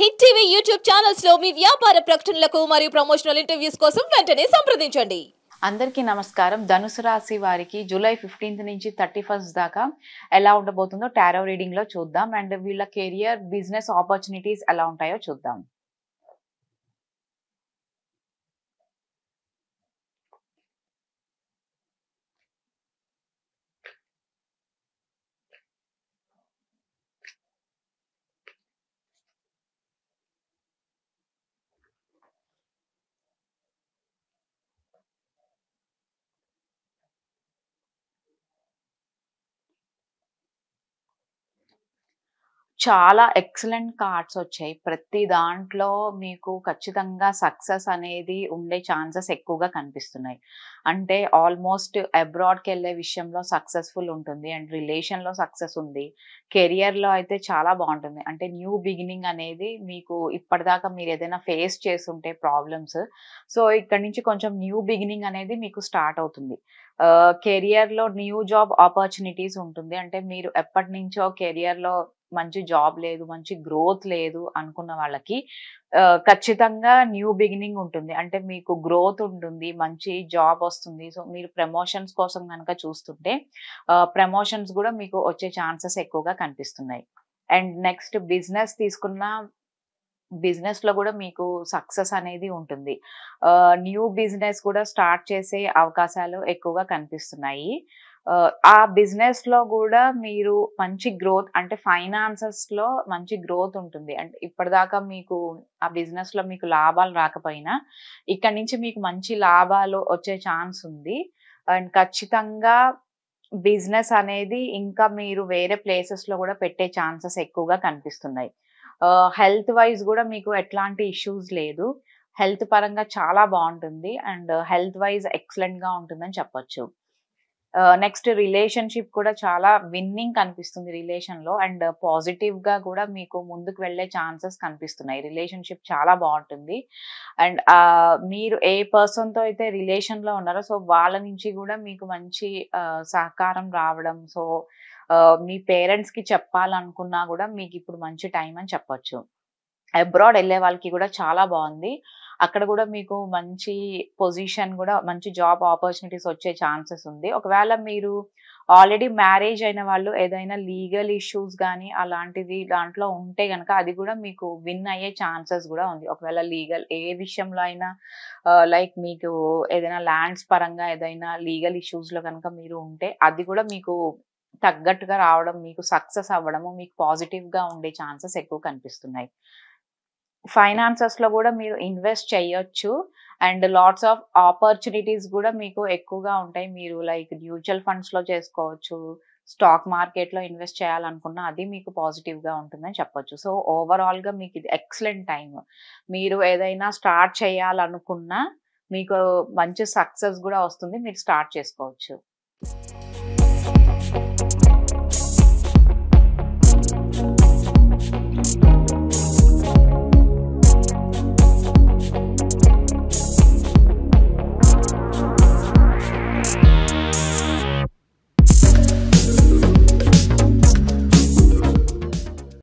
hit TV YouTube channels లో మీ వ్యాపార ప్రకటనలకు మరియు ప్రమోషనల్ ఇంటర్వ్యూస్ కోసం వెంటనే సంప్రదించండి అందరికీ నమస్కారం ధనుసు రాశి వారికి జూలై ఫిఫ్టీన్త్ నుంచి థర్టీ ఫస్ట్ దాకా ఎలా ఉండబోతుందో టారో రీడింగ్ లో చూద్దాం అండ్ వీళ్ళ కెరియర్ బిజినెస్ ఆపర్చునిటీస్ ఎలా ఉంటాయో చూద్దాం చాలా ఎక్సలెంట్ కార్డ్స్ వచ్చాయి ప్రతి దాంట్లో మీకు ఖచ్చితంగా సక్సెస్ అనేది ఉండే ఛాన్సెస్ ఎక్కువగా కనిపిస్తున్నాయి అంటే ఆల్మోస్ట్ అబ్రాడ్కి వెళ్ళే విషయంలో సక్సెస్ఫుల్ ఉంటుంది అండ్ రిలేషన్లో సక్సెస్ ఉంది కెరియర్లో అయితే చాలా బాగుంటుంది అంటే న్యూ బిగినింగ్ అనేది మీకు ఇప్పటిదాకా మీరు ఏదైనా ఫేస్ చేస్తుంటే ప్రాబ్లమ్స్ సో ఇక్కడ నుంచి కొంచెం న్యూ బిగినింగ్ అనేది మీకు స్టార్ట్ అవుతుంది కెరియర్లో న్యూ జాబ్ ఆపర్చునిటీస్ ఉంటుంది అంటే మీరు ఎప్పటి నుంచో కెరియర్లో మంచి జాబ్ లేదు మంచి గ్రోత్ లేదు అనుకున్న వాళ్ళకి ఖచ్చితంగా న్యూ బిగినింగ్ ఉంటుంది అంటే మీకు గ్రోత్ ఉంటుంది మంచి జాబ్ వస్తుంది సో మీరు ప్రమోషన్స్ కోసం కనుక చూస్తుంటే ప్రమోషన్స్ కూడా మీకు వచ్చే ఛాన్సెస్ ఎక్కువగా కనిపిస్తున్నాయి అండ్ నెక్స్ట్ బిజినెస్ తీసుకున్న బిజినెస్ లో కూడా మీకు సక్సెస్ అనేది ఉంటుంది న్యూ బిజినెస్ కూడా స్టార్ట్ చేసే అవకాశాలు ఎక్కువగా కనిపిస్తున్నాయి ఆ బిజినెస్ లో కూడా మీరు మంచి గ్రోత్ అంటే ఫైనాన్సెస్ లో మంచి గ్రోత్ ఉంటుంది అంటే ఇప్పటిదాకా మీకు ఆ బిజినెస్ లో మీకు లాభాలు రాకపోయినా ఇక్కడ నుంచి మీకు మంచి లాభాలు వచ్చే ఛాన్స్ ఉంది అండ్ ఖచ్చితంగా బిజినెస్ అనేది ఇంకా మీరు వేరే ప్లేసెస్ లో కూడా పెట్టే ఛాన్సెస్ ఎక్కువగా కనిపిస్తున్నాయి హెల్త్ వైజ్ కూడా మీకు ఎట్లాంటి ఇష్యూస్ లేదు హెల్త్ పరంగా చాలా బాగుంటుంది అండ్ హెల్త్ వైజ్ ఎక్సలెంట్ గా ఉంటుందని చెప్పొచ్చు నెక్స్ట్ రిలేషన్షిప్ కూడా చాలా విన్నింగ్ కనిపిస్తుంది రిలేషన్ లో అండ్ పాజిటివ్ uh, గా కూడా మీకు ముందుకు వెళ్లే ఛాన్సెస్ కనిపిస్తున్నాయి రిలేషన్షిప్ చాలా బాగుంటుంది అండ్ మీరు ఏ పర్సన్ తో అయితే రిలేషన్ లో ఉన్నారో సో వాళ్ళ నుంచి కూడా మీకు మంచి సహకారం రావడం సో మీ పేరెంట్స్ కి చెప్పాలనుకున్నా కూడా మీకు ఇప్పుడు మంచి టైం అని చెప్పొచ్చు అబ్రాడ్ వెళ్ళే వాళ్ళకి కూడా చాలా బాగుంది అక్కడ కూడా మీకు మంచి పొజిషన్ కూడా మంచి జాబ్ ఆపర్చునిటీస్ వచ్చే ఛాన్సెస్ ఉంది ఒకవేళ మీరు ఆల్రెడీ మ్యారేజ్ అయిన వాళ్ళు ఏదైనా లీగల్ ఇష్యూస్ కానీ అలాంటిది దాంట్లో ఉంటే కనుక అది కూడా మీకు విన్ అయ్యే ఛాన్సెస్ కూడా ఉంది ఒకవేళ లీగల్ ఏ విషయంలో అయినా లైక్ మీకు ఏదైనా ల్యాండ్స్ పరంగా ఏదైనా లీగల్ ఇష్యూస్లో కనుక మీరు ఉంటే అది కూడా మీకు తగ్గట్టుగా రావడం మీకు సక్సెస్ అవ్వడము మీకు పాజిటివ్గా ఉండే ఛాన్సెస్ ఎక్కువ కనిపిస్తున్నాయి ఫైనాన్సెస్ లో కూడా మీరు ఇన్వెస్ట్ చేయొచ్చు అండ్ లాట్స్ ఆఫ్ ఆపర్చునిటీస్ కూడా మీకు ఎక్కువగా ఉంటాయి మీరు లైక్ మ్యూచువల్ ఫండ్స్ లో చేసుకోవచ్చు స్టాక్ మార్కెట్లో ఇన్వెస్ట్ చేయాలనుకున్నా అది మీకు పాజిటివ్గా ఉంటుందని చెప్పొచ్చు సో ఓవరాల్ గా మీకు ఇది ఎక్సలెంట్ టైం మీరు ఏదైనా స్టార్ట్ చేయాలనుకున్నా మీకు మంచి సక్సెస్ కూడా వస్తుంది మీరు స్టార్ట్ చేసుకోవచ్చు